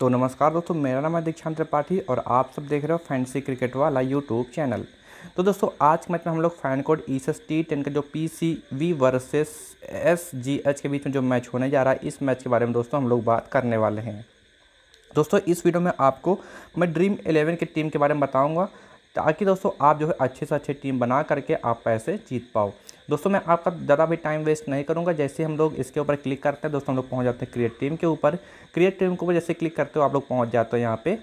तो नमस्कार दोस्तों मेरा नाम है दीक्षांत त्रिपाठी और आप सब देख रहे हो फैंसी क्रिकेट वाला यूट्यूब चैनल तो दोस्तों आज के मैच में हम लोग fan code E S T ten का जो P C V versus S G H के बीच में जो मैच होने जा रहा है इस मैच के बारे में दोस्तों हम लोग बात करने वाले हैं दोस्तों इस वीडियो में आपको मैं ड्रीम इलेवन की टीम के बारे में बताऊँगा ताकि दोस्तों आप जो है अच्छे से अच्छी टीम बना करके आप पैसे जीत पाओ दोस्तों मैं आपका ज़्यादा भी टाइम वेस्ट नहीं करूँगा जैसे हम लोग इसके ऊपर क्लिक करते हैं दोस्तों हम लोग पहुँच जाते हैं क्रिएट टीम के ऊपर क्रिएट टीम के ऊपर जैसे क्लिक करते हो आप लोग पहुँच जाते हो यहाँ पर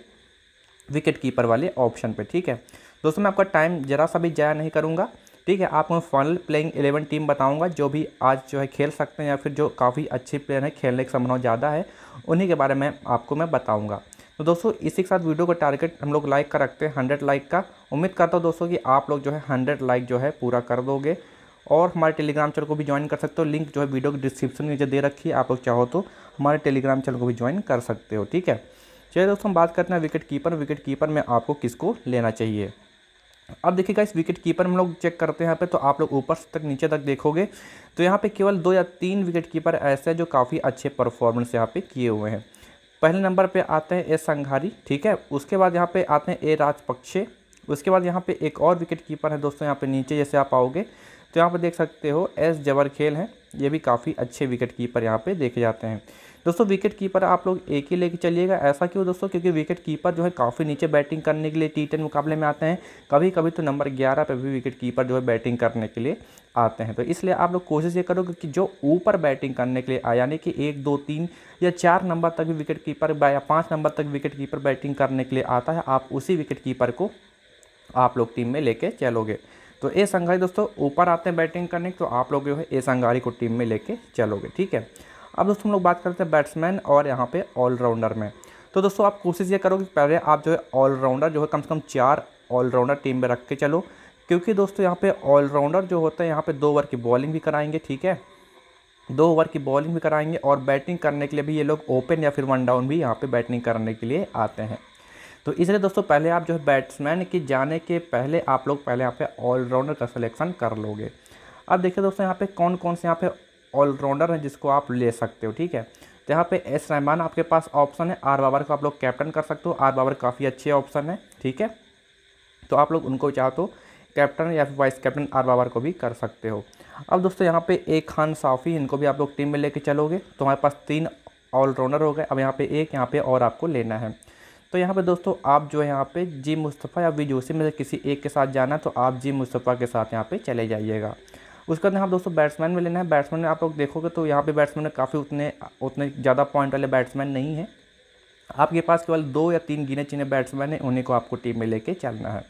विकेट कीपर वाले ऑप्शन पर ठीक है दोस्तों मैं आपका टाइम ज़रा सा भी ज़ाया नहीं करूँगा ठीक है आपको फाइनल प्लेइंग एलेवन टीम बताऊंगा जो भी आज जो है खेल सकते हैं या फिर जो काफ़ी अच्छे प्लेयर हैं खेलने की संभावना ज़्यादा है उन्हीं के बारे में आपको मैं बताऊंगा तो दोस्तों इसी के साथ वीडियो का टारगेट हम लोग लाइक का रखते हैं हंड्रेड लाइक का उम्मीद करता हूँ दोस्तों कि आप लोग जो है हंड्रेड लाइक जो है पूरा कर दोगे और हमारे टेलीग्राम चैनल को भी ज्वाइन कर सकते हो लिंक जो है वीडियो के डिस्क्रिप्शन में नीचे दे रखी है आप लोग चाहो तो हमारे टेलीग्राम चैनल को भी ज्वाइन कर सकते हो ठीक है चलिए दोस्तों हम बात करते हैं विकेट कीपर विकेट कीपर में आपको किसको लेना चाहिए अब देखिएगा इस विकेट कीपर हम लोग चेक करते हैं यहाँ पे तो आप लोग ऊपर तक नीचे तक देखोगे तो यहाँ पे केवल दो या तीन विकेट कीपर ऐसे हैं जो काफ़ी अच्छे परफॉर्मेंस यहाँ पे किए हुए हैं पहले नंबर पे आते हैं ए संघारी ठीक है उसके बाद यहाँ पे आते हैं ए राजपक्षे उसके बाद यहाँ पे एक और विकेट कीपर है दोस्तों यहाँ पे नीचे जैसे आप आओगे तो यहाँ पे देख सकते हो एस जबर खेल हैं ये भी काफ़ी अच्छे विकेट कीपर यहाँ पे देखे जाते हैं दोस्तों विकेट कीपर आप लोग एक ही लेके चलिएगा ऐसा क्यों दोस्तों क्योंकि विकेट कीपर जो है काफ़ी नीचे बैटिंग करने के लिए टी टेन मुकाबले में आते हैं कभी कभी तो नंबर ग्यारह पर भी विकेट कीपर जो है बैटिंग करने के लिए आते हैं तो इसलिए आप लोग कोशिश ये करोगे कि जो ऊपर बैटिंग करने के लिए आए यानी कि एक दो तीन या चार नंबर तक भी विकेट कीपर या पाँच नंबर तक विकेट कीपर बैटिंग करने के लिए आता है आप उसी विकेट कीपर को आप लोग टीम में लेके चलोगे तो ए संघारी दोस्तों ऊपर आते हैं बैटिंग करने तो आप लोग जो है ए संघारी को टीम में लेके चलोगे ठीक है अब दोस्तों हम लोग बात करते हैं बैट्समैन और यहाँ पे ऑलराउंडर में तो दोस्तों आप कोशिश ये करो कि पहले आप जो है ऑलराउंडर जो है कम से कम चार ऑलराउंडर टीम में रख के चलो क्योंकि दोस्तों यहाँ पे ऑलराउंडर जो होता है यहाँ पे दो ओवर की बॉलिंग भी कराएंगे ठीक है दो ओवर की बॉलिंग भी कराएंगे और बैटिंग करने के लिए भी ये लोग ओपन या फिर वन डाउन भी यहाँ पर बैटिंग करने के लिए आते हैं तो इसलिए दोस्तों पहले आप जो है बैट्समैन के जाने के पहले आप लोग पहले यहाँ पे ऑलराउंडर का सिलेक्शन कर लोगे अब देखिए दोस्तों यहाँ पे कौन कौन से यहाँ पे ऑलराउंडर हैं जिसको आप ले सकते हो ठीक है जहाँ तो पे एस रहमान आपके पास ऑप्शन है आर बाबर को आप लोग कैप्टन कर सकते हो आर बाबर काफ़ी अच्छे ऑप्शन है ठीक है तो आप लोग उनको चाहो तो कैप्टन या फिर वाइस कैप्टन आर बाबर को भी कर सकते हो अब दोस्तों यहाँ पे एक खान साफ़ी इनको भी आप लोग टीम में लेके चलोगे तो हमारे पास तीन ऑलराउंडर हो गए अब यहाँ पे एक यहाँ पे और आपको लेना है तो यहाँ पे दोस्तों आप जो है यहाँ पे जी मुस्तफ़ा या वी जोशी में से किसी एक के साथ जाना तो आप जी मुस्तफ़ा के साथ यहाँ पे चले जाइएगा उसके बाद यहाँ दोस्तों बैट्समैन में लेना है बैट्समैन में आप लोग देखोगे तो यहाँ पे बैट्समैन में काफ़ी उतने उतने ज़्यादा पॉइंट वाले बैट्समैन नहीं है आपके पास केवल दो या तीन गिने चिने बैट्समैन हैं उन्हीं को आपको टीम में लेके चलना है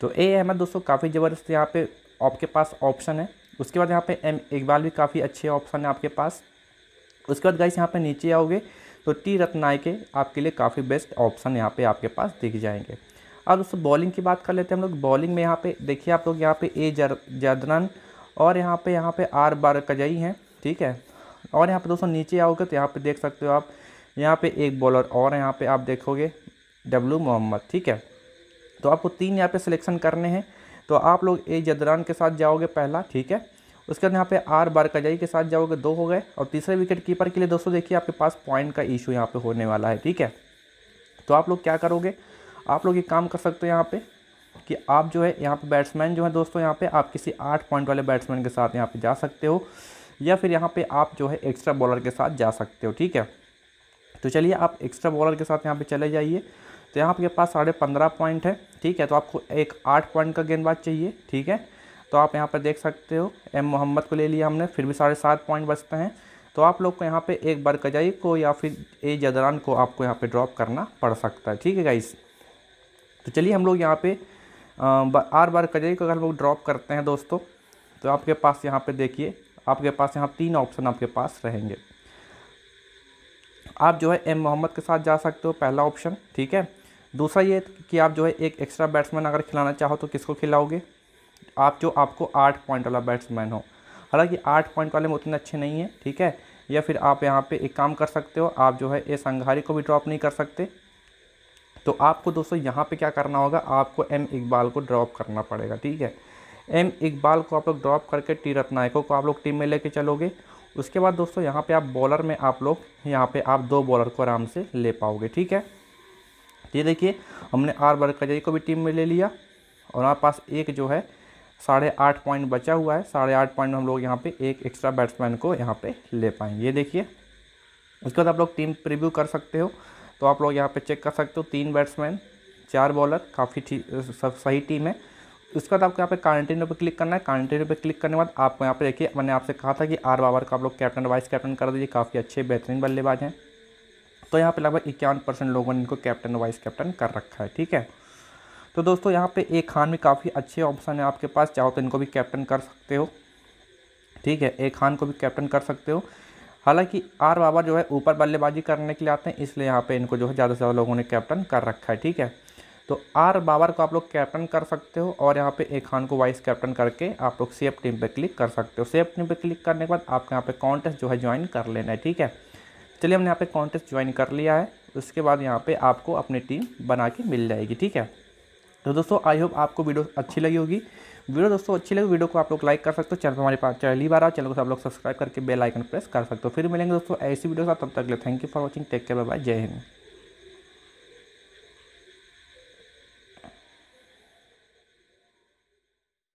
तो ए अहमद दोस्तों काफ़ी ज़बरदस्त यहाँ पे आपके पास ऑप्शन है उसके बाद यहाँ पे एम इकबाल भी काफ़ी अच्छे ऑप्शन है आपके पास उसके बाद गाइस यहाँ पे नीचे आओगे तो टी रत्नायके आपके लिए काफ़ी बेस्ट ऑप्शन यहाँ पे आपके पास दिख जाएंगे अब दोस्तों बॉलिंग की बात कर लेते हैं हम लोग बॉलिंग में यहाँ पे देखिए आप लोग यहाँ पे ए जर जदरन और यहाँ पे यहाँ पे आर बार कजई हैं ठीक है और यहाँ पे दोस्तों नीचे आओगे तो यहाँ पे देख सकते हो आप यहाँ पे एक बॉलर और यहाँ पे आप देखोगे डब्लू मोहम्मद ठीक है तो आपको तीन यहाँ पे सिलेक्शन करने हैं तो आप लोग ए जदरान के साथ जाओगे पहला ठीक है उसके बाद यहाँ पे आर बारकजाई के साथ जाओगे दो हो गए और तीसरे विकेट कीपर के लिए दोस्तों देखिए आपके पास पॉइंट का इशू यहाँ पे होने वाला है ठीक है तो आप लोग क्या करोगे आप लोग ये काम कर सकते हो यहाँ पे कि आप जो है यहाँ पे बैट्समैन जो है दोस्तों यहाँ पे आप किसी आठ पॉइंट वाले बैट्समैन के साथ यहाँ पे जा सकते हो या फिर यहाँ पे आप जो है एक्स्ट्रा बॉलर के साथ जा सकते हो ठीक है तो चलिए आप एक्स्ट्रा बॉलर के साथ यहाँ पे चले जाइए तो यहाँ आपके पास साढ़े पंद्रह पॉइंट है ठीक है तो आपको एक आठ पॉइंट का गेंदबाज चाहिए ठीक है तो आप यहाँ पर देख सकते हो एम मोहम्मद को ले लिया हमने फिर भी साढ़े सात पॉइंट बचते हैं तो आप लोग को यहाँ पर एक बार कजाई को या फिर ए जदरान को आपको यहाँ पर ड्रॉप करना पड़ सकता है ठीक है गाइस तो चलिए हम लोग यहाँ पर आर बार को अगर हम लोग ड्रॉप करते हैं दोस्तों तो आपके पास यहाँ पे देखिए आपके पास यहाँ तीन ऑप्शन आपके पास रहेंगे आप जो है एम मोहम्मद के साथ जा सकते हो पहला ऑप्शन ठीक है दूसरा ये कि आप जो है एक एक्स्ट्रा बैट्समैन अगर खिलाना चाहो तो किसको खिलाओगे आप जो आपको आठ पॉइंट वाला बैट्समैन हो हालांकि आठ पॉइंट वाले में उतने अच्छे नहीं हैं ठीक है या फिर आप यहाँ पे एक काम कर सकते हो आप जो है ए संघारी को भी ड्रॉप नहीं कर सकते तो आपको दोस्तों यहाँ पे क्या करना होगा आपको एम इकबाल को ड्रॉप करना पड़ेगा ठीक है एम इकबाल को आप लोग ड्रॉप करके टी रत्नायकों को आप लोग टीम में लेके चलोगे उसके बाद दोस्तों यहाँ पे आप बॉलर में आप लोग यहाँ पे आप दो बॉलर को आराम से ले पाओगे ठीक है ये देखिए हमने आर बरकजई को भी टीम में ले लिया और हमारे पास एक जो है साढ़े आठ पॉइंट बचा हुआ है साढ़े आठ पॉइंट हम लोग यहाँ पे एक एक्स्ट्रा बैट्समैन को यहाँ पे ले पाएंगे ये देखिए उसके बाद आप लोग टीम प्रिव्यू कर सकते हो तो आप लोग यहाँ पे चेक कर सकते हो तीन बैट्समैन चार बॉलर काफ़ी सब सही टीम है उसके बाद आपको यहाँ पे कंटिन्यू पे क्लिक करना है कंटिन्यू पे क्लिक करने के बाद आपको यहाँ पे देखिए मैंने आपसे कहा था कि आर बाबर का आप लोग कैप्टन वाइस कैप्टन कर दीजिए काफ़ी अच्छे बेहतरीन बल्लेबाज हैं तो यहाँ पे लगभग इक्यावन परसेंट लोगों ने इनको कैप्टन वाइस कैप्टन कर रखा है ठीक है तो दोस्तों यहाँ पे ए खान भी काफ़ी अच्छे ऑप्शन है आपके पास चाहो तो इनको भी कैप्टन कर सकते हो ठीक है ए खान को भी कैप्टन कर सकते हो हालांकि आर बाबर जो है ऊपर बल्लेबाजी करने के लिए आते हैं इसलिए यहाँ पे इनको जो है ज़्यादा से ज़्यादा लोगों ने कैप्टन कर रखा है ठीक है तो आर बाबर को आप लोग कैप्टन कर सकते हो और यहाँ पे ए खान को वाइस कैप्टन करके आप लोग सेफ टीम पे क्लिक कर सकते हो सेफ टीम पे क्लिक करने के बाद आपको यहाँ पे कॉन्टेस्ट जो है ज्वाइन कर लेना है ठीक है चलिए हमने यहाँ पे कॉन्टेस्ट ज्वाइन कर लिया है उसके बाद यहाँ पे आपको अपनी टीम बना के मिल जाएगी ठीक है तो दोस्तों आई होप आपको वीडियो अच्छी लगी होगी वीडियो दोस्तों अच्छी लगे वीडियो को आप लोग लाइक कर सकते हो चैनल पर हमारे पास पहली बार आओ चैनल को आप लोग सब्सक्राइब करके बेल आइकन प्रेस कर सकते हो फिर मिलेंगे दोस्तों ऐसी वीडियो के साथ तब तक ले thank you for watching take care bye Jai Hind